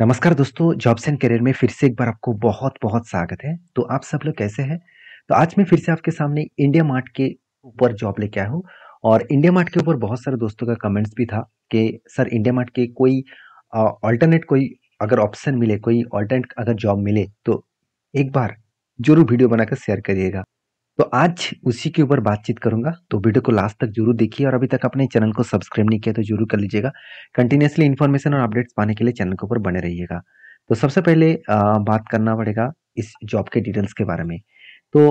नमस्कार दोस्तों jobs and career में फिर से एक बार आपको बहुत बहुत स्वागत है तो आप सब लोग कैसे हैं तो आज मैं फिर से आपके सामने इंडिया मार्ट के ऊपर जॉब लेके आया हूँ और इंडिया मार्ट के ऊपर बहुत सारे दोस्तों का कमेंट्स भी था कि सर इंडिया मार्ट के कोई ऑल्टरनेट कोई अगर ऑप्शन मिले कोई ऑल्टरनेट अगर जॉब मिले तो एक बार जरूर वीडियो बनाकर शेयर करिएगा तो आज उसी के ऊपर बातचीत करूंगा तो वीडियो को लास्ट तक जरूर देखिए और अभी तक अपने चैनल को सब्सक्राइब नहीं किया तो जरूर कर लीजिएगा कंटिन्यूसली इन्फॉर्मेशन और अपडेट्स पाने के लिए चैनल के ऊपर बने रहिएगा तो सबसे पहले बात करना पड़ेगा इस जॉब के डिटेल्स के बारे में तो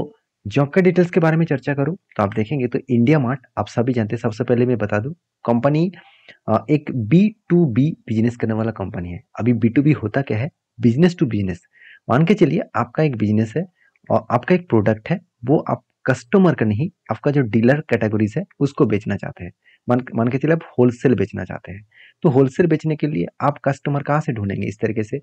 जॉब के डिटेल्स के बारे में चर्चा करूँ तो आप देखेंगे तो इंडिया मार्ट आप सभी जानते हैं सबसे पहले मैं बता दू कंपनी एक बी टू बी बिजनेस करने वाला कंपनी है अभी बी टू बी होता क्या है बिजनेस टू बिजनेस मान के चलिए आपका एक बिजनेस है और आपका एक प्रोडक्ट है वो आप कस्टमर का नहीं आपका जो डीलर कैटेगरीज है उसको बेचना चाहते हैं मान मान के चले आप होलसेल बेचना चाहते हैं तो होलसेल बेचने के लिए आप कस्टमर कहाँ से ढूंढेंगे इस तरीके से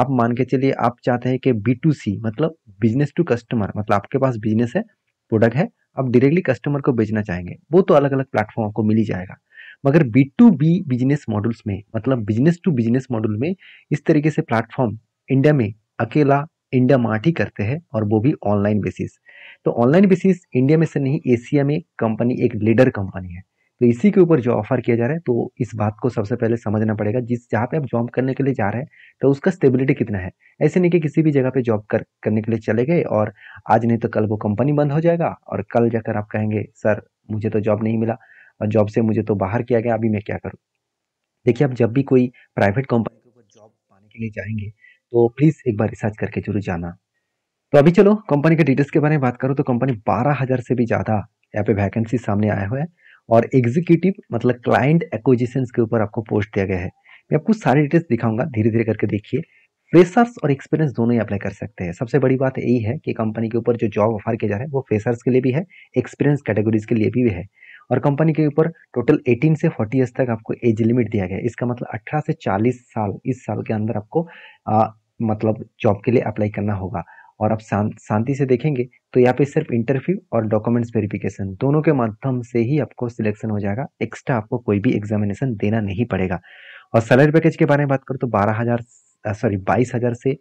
आप मान के चलिए आप चाहते हैं कि बी टू सी मतलब बिजनेस टू कस्टमर मतलब आपके पास बिजनेस है प्रोडक्ट है आप डायरेक्टली कस्टमर को बेचना चाहेंगे वो तो अलग अलग प्लेटफॉर्म आपको मिल ही जाएगा मगर B to B business models में मतलब बिजनेस टू बिजनेस मॉडल में इस तरीके से प्लेटफॉर्म इंडिया में अकेला इंडिया मार्ट ही करते हैं और वो भी ऑनलाइन बेसिस तो ऑनलाइन बेसिस इंडिया में से नहीं एशिया में कंपनी एक लीडर कंपनी है तो इसी के ऊपर जो ऑफर किया जा रहा है तो इस बात को सबसे पहले समझना पड़ेगा जिस जहाँ पे आप जॉब करने के लिए जा रहे हैं तो उसका स्टेबिलिटी कितना है ऐसे नहीं कि किसी भी जगह पे जॉब कर करने के लिए चले गए और आज नहीं तो कल वो कंपनी बंद हो जाएगा और कल जाकर आप कहेंगे सर मुझे तो जॉब नहीं मिला और जॉब से मुझे तो बाहर किया गया अभी मैं क्या करूँ देखिए आप जब भी कोई प्राइवेट कंपनी के ऊपर जॉब पाने के लिए जाएंगे तो प्लीज़ एक बार रिसर्च करके जरूर जाना तो अभी चलो कंपनी के डिटेल्स के बारे में बात करो तो कंपनी बारह हज़ार से भी ज़्यादा यहाँ पे वैकेंसी सामने आया हुआ है और एग्जीक्यूटिव मतलब क्लाइंट एक्विजिशन के ऊपर आपको पोस्ट दिया गया है मैं आपको सारे डिटेल्स दिखाऊंगा धीरे धीरे करके देखिए फ्रेशर्स और एक्सपीरियंस दोनों ही अप्लाई कर सकते हैं सबसे बड़ी बात यही है कि कंपनी के ऊपर जो जॉब ऑफर किया जा रहा है वो फ्रेशर्स के लिए भी है एक्सपीरियंस कैटेगरीज के लिए भी है और कंपनी के ऊपर टोटल 18 से 40 ईयर्स तक आपको एज लिमिट दिया गया इसका मतलब 18 से 40 साल इस साल के अंदर आपको आ, मतलब जॉब के लिए अप्लाई करना होगा और आप शांति से देखेंगे तो यहाँ पे सिर्फ इंटरव्यू और डॉक्यूमेंट्स वेरिफिकेशन दोनों के माध्यम से ही आपको सिलेक्शन हो जाएगा एक्स्ट्रा आपको कोई भी एग्जामिनेशन देना नहीं पड़ेगा और सैलरी पैकेज के बारे में बात करूँ तो बारह हज़ार सॉरी बाईस हज़ार से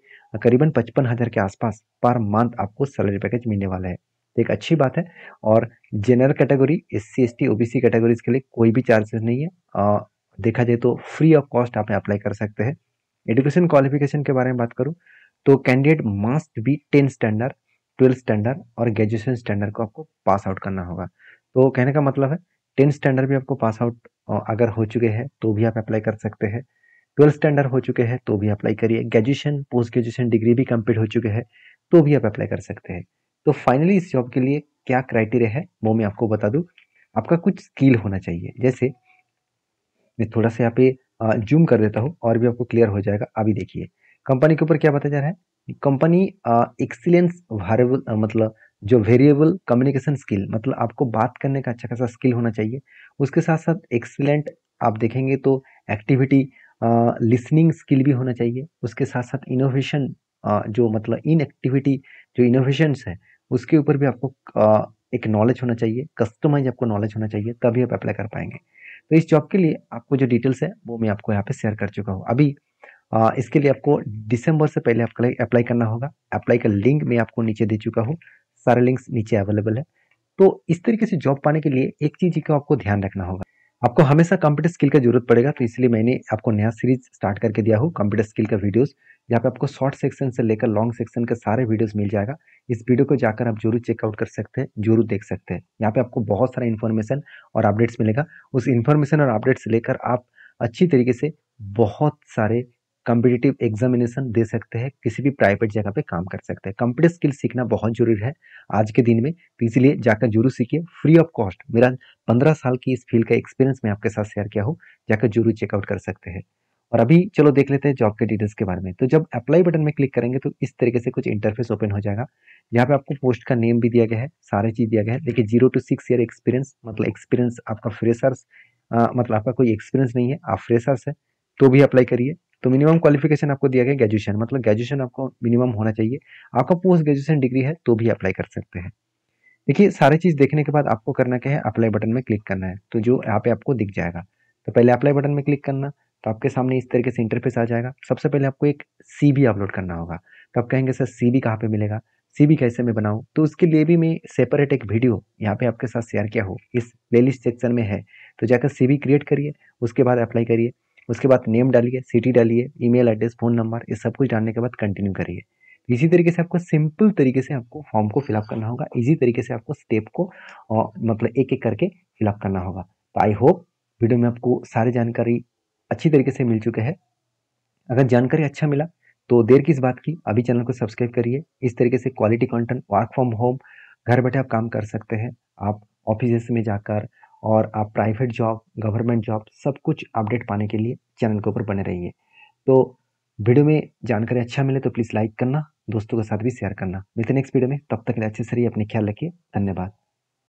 करीबन पचपन हज़ार के आसपास पर मंथ आपको सैलरी पैकेज मिलने वाला है तो एक अच्छी बात है और general category S C S T O B C categories के लिए कोई भी चार्जेस नहीं है आ, देखा जाए तो फ्री ऑफ कॉस्ट आप अप्लाई कर सकते हैं एजुकेशन क्वालिफिकेशन के बारे में बात करूँ तो candidate must be tenth standard twelfth standard और ग्रेजुएशन स्टैंडर्ड को आपको पास आउट करना होगा तो कहने का मतलब है टेंथ स्टैंडर्ड भी आपको पास आउट अगर हो चुके हैं तो भी आप अप्लाई कर सकते हैं ट्वेल्थ स्टैंडर्ड हो चुके हैं तो भी अप्लाई करिए ग्रेजुएशन पोस्ट ग्रेजुएशन डिग्री भी कंप्लीट हो चुके हैं तो भी आप अप्लाई कर सकते हैं तो फाइनली इस जॉब के लिए क्या क्राइटेरिया है वो मैं आपको बता दूँ आपका कुछ स्किल होना चाहिए जैसे मैं थोड़ा सा यहाँ पे जूम कर देता हूँ और भी आपको क्लियर हो जाएगा अभी देखिए कंपनी के ऊपर क्या बताया जा रहा है कंपनी एक्सीलेंस वेरिएबल मतलब जो वेरिएबल कम्युनिकेशन स्किल मतलब आपको बात करने का अच्छा खासा स्किल होना चाहिए उसके साथ साथ एक्सीलेंट आप देखेंगे तो एक्टिविटी लिसनिंग स्किल भी होना चाहिए उसके साथ साथ इनोवेशन जो मतलब इन एक्टिविटी जो इनोवेशन है उसके ऊपर भी आपको आ, एक नॉलेज होना चाहिए कस्टमाइज आपको नॉलेज होना चाहिए तभी आप अप्लाई कर पाएंगे तो इस जॉब के लिए आपको जो डिटेल्स है वो मैं आपको यहाँ पे शेयर कर चुका हूँ अभी आ, इसके लिए आपको दिसंबर से पहले आपको अप्लाई करना होगा अप्लाई का लिंक मैं आपको नीचे दे चुका हूँ सारे लिंक्स नीचे अवेलेबल है तो इस तरीके से जॉब पाने के लिए एक चीज़ का आपको ध्यान रखना होगा आपको हमेशा कंप्यूटर स्किल का जरूरत पड़ेगा तो इसलिए मैंने आपको नया सीरीज स्टार्ट करके दिया हो कंप्यूटर स्किल का वीडियोस जहाँ पे आपको शॉर्ट सेक्शन से लेकर लॉन्ग सेक्शन का सारे वीडियोस मिल जाएगा इस वीडियो को जाकर आप जरूर चेकआउट कर सकते हैं जरूर देख सकते हैं यहाँ पे आपको बहुत सारा इन्फॉर्मेशन और अपडेट्स मिलेगा उस इन्फॉर्मेशन और अपडेट्स लेकर आप अच्छी तरीके से बहुत सारे कम्पिटिटिव एग्जामिनेशन दे सकते हैं किसी भी प्राइवेट जगह पे काम कर सकते हैं कंप्यूटर स्किल सीखना बहुत जरूरी है आज के दिन में तो इसीलिए जाकर जरूर सीखिए फ्री ऑफ कॉस्ट मेरा पंद्रह साल की इस फील्ड का एक्सपीरियंस मैं आपके साथ शेयर किया हूँ जाकर जरूर चेकआउट कर सकते हैं और अभी चलो देख लेते हैं जॉब के डिटेल्स के बारे में तो जब अप्लाई बटन में क्लिक करेंगे तो इस तरीके से कुछ इंटरफेस ओपन हो जाएगा यहाँ पे आपको पोस्ट का नेम भी दिया गया है सारे चीज़ दिया गया है देखिए zero to six year experience मतलब एक्सपीरियंस आपका फ्रेशर्स मतलब आपका कोई एक्सपीरियंस नहीं है आप फ्रेशर्स है तो भी अप्लाई करिए तो मिनिमम क्वालिफिकेशन आपको दिया गया ग्रेजुएशन मतलब ग्रेजुएशन आपको मिनिमम होना चाहिए आपका पोस्ट ग्रेजुएशन डिग्री है तो भी अप्लाई कर सकते हैं देखिए सारे चीज़ देखने के बाद आपको करना क्या है अप्लाई बटन में क्लिक करना है तो जो यहाँ पे आपको दिख जाएगा तो पहले अप्लाई बटन में क्लिक करना तो आपके सामने इस तरीके से इंटरफेस आ जाएगा सबसे पहले आपको एक सी अपलोड करना होगा तो आप कहेंगे सर सी बी कहाँ पर मिलेगा सी कैसे मैं बनाऊँ तो उसके लिए भी मैं सेपरेट एक वीडियो यहाँ पे आपके साथ शेयर किया हो इस प्ले सेक्शन में है तो जाकर सी क्रिएट करिए उसके बाद अप्लाई करिए उसके बाद नेम डालिए सिटी डालिए ईमेल एड्रेस फ़ोन नंबर ये सब कुछ डालने के बाद कंटिन्यू करिए इसी तरीके से आपको सिंपल तरीके से आपको फॉर्म को फिलअप करना होगा इजी तरीके से आपको स्टेप को और, मतलब एक एक करके फिलअप करना होगा तो आई होप वीडियो में आपको सारी जानकारी अच्छी तरीके से मिल चुके हैं अगर जानकारी अच्छा मिला तो देर किस बात की अभी चैनल को सब्सक्राइब करिए इस तरीके से quality content work from home घर बैठे आप काम कर सकते हैं आप ऑफिस में जाकर और आप प्राइवेट जॉब गवर्नमेंट जॉब सब कुछ अपडेट पाने के लिए चैनल के ऊपर बने रहिए तो वीडियो में जानकारी अच्छा मिले तो प्लीज़ लाइक करना दोस्तों के साथ भी शेयर करना मिलते नेक्स्ट वीडियो में तब तक के लिए अच्छे से रहिए अपने ख्याल रखिए धन्यवाद